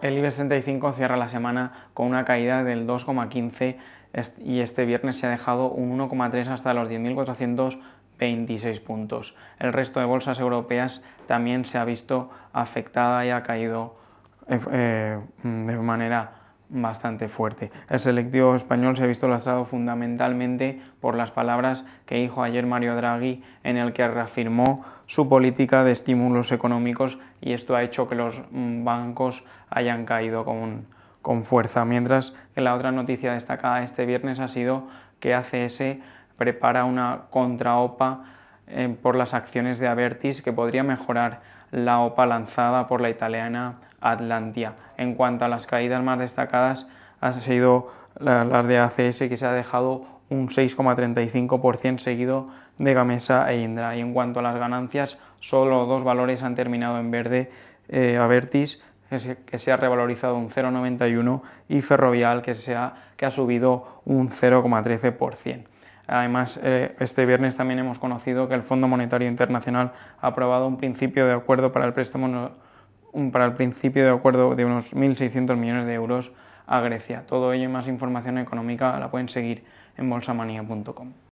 El IBEX 35 cierra la semana con una caída del 2,15 y este viernes se ha dejado un 1,3 hasta los 10.426 puntos. El resto de bolsas europeas también se ha visto afectada y ha caído eh, eh, de manera bastante fuerte. El selectivo español se ha visto lastrado fundamentalmente por las palabras que dijo ayer Mario Draghi en el que reafirmó su política de estímulos económicos y esto ha hecho que los mm, bancos hayan caído con, fuerza. Mientras que la otra noticia destacada este viernes ha sido que ACS prepara una contraopa opa eh, por las acciones de Avertis que podría mejorar la OPA lanzada por la italiana Atlantia. En cuanto a las caídas más destacadas, han sido las de ACS, que se ha dejado un 6,35% seguido de Gamesa e Indra. Y en cuanto a las ganancias, solo dos valores han terminado en verde, eh, Avertis, que se ha revalorizado un 0,91 y Ferrovial, que, se ha, que ha subido un 0,13%. Además, eh, este viernes también hemos conocido que el Fondo Monetario Internacional ha aprobado un principio de acuerdo para el préstamo para el principio de acuerdo de unos 1.600 millones de euros a Grecia. Todo ello y más información económica la pueden seguir en bolsamanía.com.